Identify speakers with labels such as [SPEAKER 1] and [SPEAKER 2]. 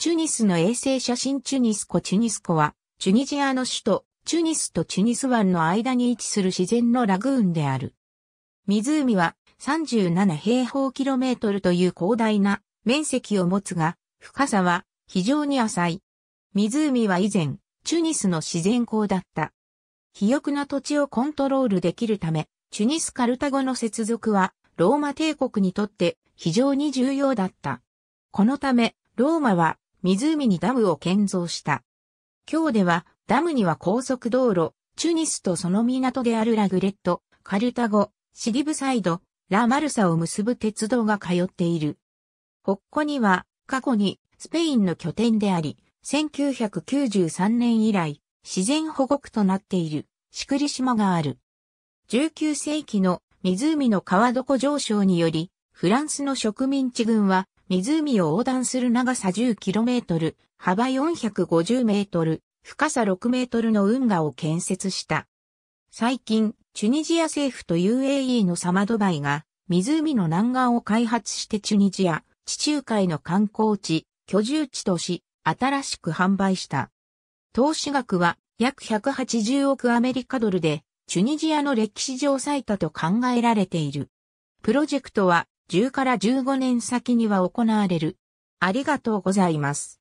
[SPEAKER 1] チュニスの衛星写真チュニスコチュニスコは、チュニジアの首都、チュニスとチュニス湾の間に位置する自然のラグーンである。湖は37平方キロメートルという広大な面積を持つが、深さは非常に浅い。湖は以前、チュニスの自然光だった。肥沃な土地をコントロールできるため、チュニス・カルタゴの接続は、ローマ帝国にとって非常に重要だった。このため、ローマは湖にダムを建造した。今日では、ダムには高速道路、チュニスとその港であるラグレット、カルタゴ、シリブサイド、ラ・マルサを結ぶ鉄道が通っている。北湖には、過去に、スペインの拠点であり、1993年以来、自然保護区となっている、シクリ島がある。19世紀の湖の川床上昇により、フランスの植民地軍は湖を横断する長さ 10km、幅 450m、深さ 6m の運河を建設した。最近、チュニジア政府と UAE のサマドバイが、湖の南岸を開発してチュニジア、地中海の観光地、居住地とし、新しく販売した。投資額は約180億アメリカドルで、チュニジアの歴史上最多と考えられている。プロジェクトは10から15年先には行われる。ありがとうございます。